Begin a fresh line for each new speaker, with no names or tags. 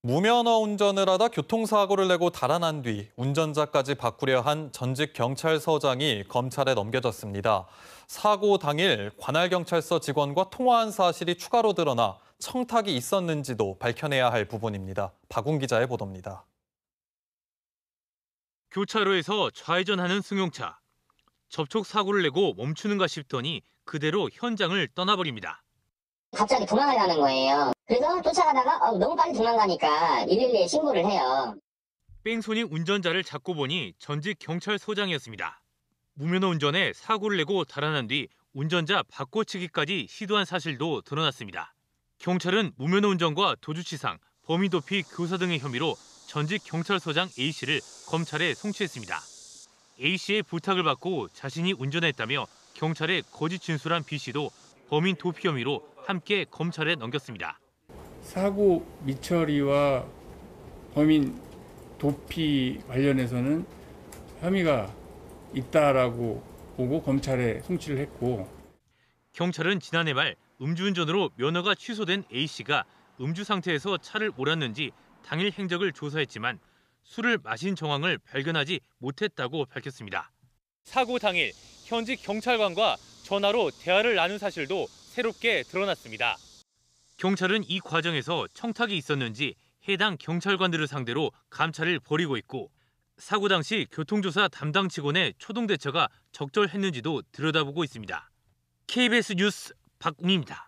무면허 운전을 하다 교통사고를 내고 달아난 뒤 운전자까지 바꾸려 한 전직 경찰서장이 검찰에 넘겨졌습니다. 사고 당일 관할경찰서 직원과 통화한 사실이 추가로 드러나 청탁이 있었는지도 밝혀내야 할 부분입니다. 박웅 기자의 보도입니다.
교차로에서 좌회전하는 승용차. 접촉 사고를 내고 멈추는가 싶더니 그대로 현장을 떠나버립니다.
갑자기 도망을 가는 거예요. 그래서 쫓아가다가 어, 너무 빨리 도망가니까 112에 신고를 해요.
뺑소니 운전자를 잡고 보니 전직 경찰소장이었습니다. 무면허 운전에 사고를 내고 달아난 뒤 운전자 바꿔치기까지 시도한 사실도 드러났습니다. 경찰은 무면허 운전과 도주치상, 범위 도피 교사 등의 혐의로 전직 경찰서장 A씨를 검찰에 송치했습니다. A씨의 부탁을 받고 자신이 운전했다며 경찰에 거짓 진술한 B씨도 범인 도피 혐의로 함께 검찰에 넘겼습니다.
사고 미처리와 범인 도피 관련해서는 혐의가 있다라고 보고 검찰에 송치를 했고
경찰은 지난해 말 음주운전으로 면허가 취소된 A 씨가 음주 상태에서 차를 몰았는지 당일 행적을 조사했지만 술을 마신 정황을 발견하지 못했다고 밝혔습니다. 사고 당일 현직 경찰관과 전화로 대화를 나눈 사실도 새롭게 드러났습니다. 경찰은 이 과정에서 청탁이 있었는지 해당 경찰관들을 상대로 감찰을 벌이고 있고 사고 당시 교통조사 담당 직원의 초동 대처가 적절했는지도 들여다보고 있습니다. KBS
뉴스 박웅입니다.